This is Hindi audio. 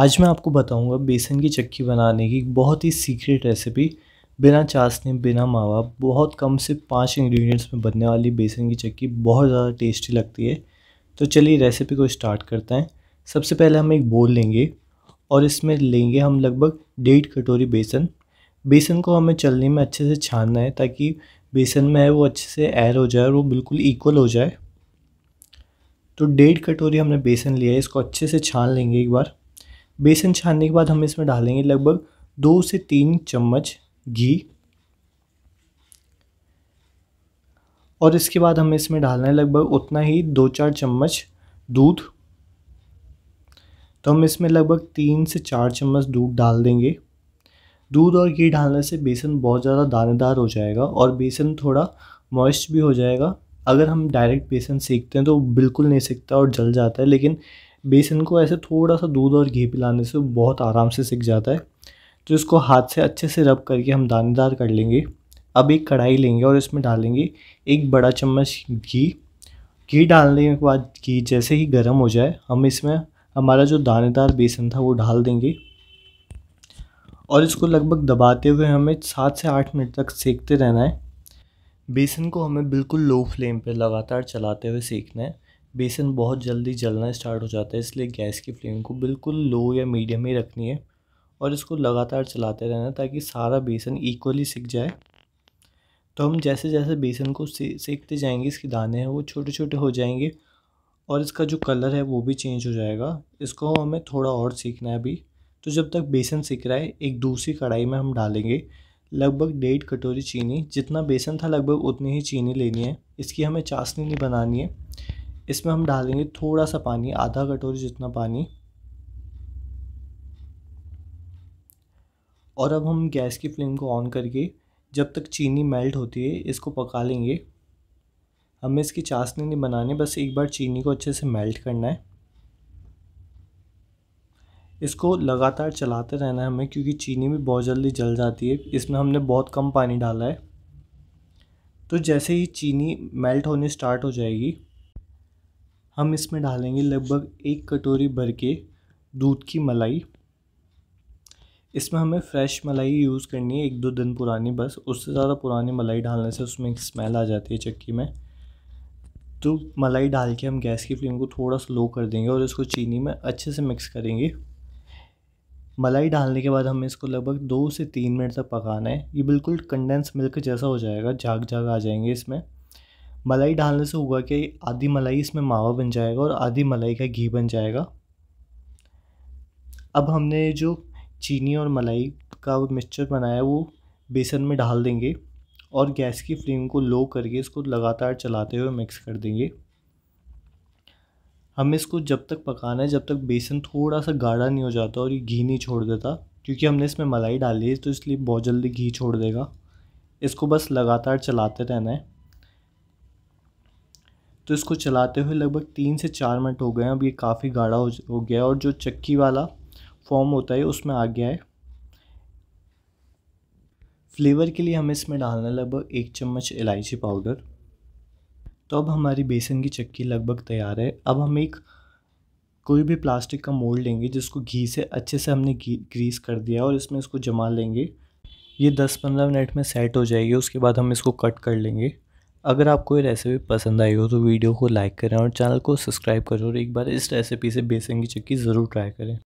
आज मैं आपको बताऊंगा बेसन की चक्की बनाने की बहुत ही सीक्रेट रेसिपी बिना चाशनी बिना मावा बहुत कम से पाँच इंग्रेडिएंट्स में बनने वाली बेसन की चक्की बहुत ज़्यादा टेस्टी लगती है तो चलिए रेसिपी को स्टार्ट करते हैं सबसे पहले हम एक बोल लेंगे और इसमें लेंगे हम लगभग डेढ़ कटोरी बेसन बेसन को हमें चलने में अच्छे से छानना है ताकि बेसन में है वो अच्छे से एयर हो जाए और वो बिल्कुल इक्वल हो जाए तो डेढ़ कटोरी हमने बेसन लिया है इसको अच्छे से छान लेंगे एक बार बेसन छानने के बाद हम इसमें डालेंगे लगभग दो से तीन चम्मच घी और इसके बाद हमें इसमें डालना है लगभग उतना ही दो चार चम्मच दूध तो हम इसमें लगभग तीन से चार चम्मच दूध डाल देंगे दूध और घी डालने से बेसन बहुत ज़्यादा दानेदार हो जाएगा और बेसन थोड़ा मॉइस्ट भी हो जाएगा अगर हम डायरेक्ट बेसन सेकते हैं तो बिल्कुल नहीं सेकता और जल जाता है लेकिन बेसन को ऐसे थोड़ा सा दूध और घी पिलाने से बहुत आराम से सिक जाता है तो इसको हाथ से अच्छे से रब करके हम दानेदार कर लेंगे अब एक कढ़ाई लेंगे और इसमें डालेंगे एक बड़ा चम्मच घी घी डालने के बाद घी जैसे ही गर्म हो जाए हम इसमें हमारा जो दानेदार बेसन था वो डाल देंगे और इसको लगभग दबाते हुए हमें सात से आठ मिनट तक सेकते रहना है बेसन को हमें बिल्कुल लो फ्लेम पर लगातार चलाते हुए सेकना है बेसन बहुत जल्दी जलना स्टार्ट हो जाता है इसलिए गैस की फ्लेम को बिल्कुल लो या मीडियम ही रखनी है और इसको लगातार चलाते रहना ताकि सारा बेसन इक्वली सिक जाए तो हम जैसे जैसे बेसन को सेकते जाएंगे इसके दाने हैं वो छोटे छोटे हो जाएंगे और इसका जो कलर है वो भी चेंज हो जाएगा इसको हमें थोड़ा और सीखना है अभी तो जब तक बेसन सीख रहा है एक दूसरी कढ़ाई में हम डालेंगे लगभग डेढ़ कटोरी चीनी जितना बेसन था लगभग उतनी ही चीनी लेनी है इसकी हमें चाशनी नहीं बनानी है इसमें हम डालेंगे थोड़ा सा पानी आधा कटोरी जितना पानी और अब हम गैस की फ्लेम को ऑन करके जब तक चीनी मेल्ट होती है इसको पका लेंगे हमें इसकी चाशनी नहीं बनानी बस एक बार चीनी को अच्छे से मेल्ट करना है इसको लगातार चलाते रहना है हमें क्योंकि चीनी भी बहुत जल्दी जल जाती है इसमें हमने बहुत कम पानी डाला है तो जैसे ही चीनी मेल्ट होने स्टार्ट हो जाएगी हम इसमें डालेंगे लगभग एक कटोरी भर के दूध की मलाई इसमें हमें फ्रेश मलाई यूज़ करनी है एक दो दिन पुरानी बस उससे ज़्यादा पुरानी मलाई डालने से उसमें एक स्मेल आ जाती है चक्की में तो मलाई डाल के हम गैस की फ्लेम को थोड़ा स्लो कर देंगे और इसको चीनी में अच्छे से मिक्स करेंगे मलाई डालने के बाद हमें इसको लगभग दो से तीन मिनट तक पकाना है ये बिल्कुल कंडेंस मिल्क जैसा हो जाएगा झाग झाग आ जाएंगे इसमें मलाई डालने से होगा कि आधी मलाई इसमें मावा बन जाएगा और आधी मलाई का घी बन जाएगा अब हमने जो चीनी और मलाई का मिक्सचर बनाया वो बेसन में डाल देंगे और गैस की फ्लेम को लो करके इसको लगातार चलाते हुए मिक्स कर देंगे हमें इसको जब तक पकाना है जब तक बेसन थोड़ा सा गाढ़ा नहीं हो जाता और ये घी नहीं छोड़ देता क्योंकि हमने इसमें मलाई डाली है तो इसलिए बहुत जल्दी घी छोड़ देगा इसको बस लगातार चलाते रहना है तो इसको चलाते हुए लगभग तीन से चार मिनट हो गए हैं अब ये काफ़ी गाढ़ा हो, हो गया है और जो चक्की वाला फॉर्म होता है उसमें आ गया है फ्लेवर के लिए हमें इसमें डालना है लगभग एक चम्मच इलायची पाउडर तो अब हमारी बेसन की चक्की लगभग तैयार है अब हम एक कोई भी प्लास्टिक का मोल्ड लेंगे जिसको घी से अच्छे से हमने घी ग्रीस कर दिया और इसमें इसको जमा लेंगे ये 10-15 मिनट में सेट हो जाएगी उसके बाद हम इसको कट कर लेंगे अगर आपको ये रेसिपी पसंद आई हो तो वीडियो को लाइक करें और चैनल को सब्सक्राइब करें और एक बार इस रेसिपी से बेसन की चक्की ज़रूर ट्राई करें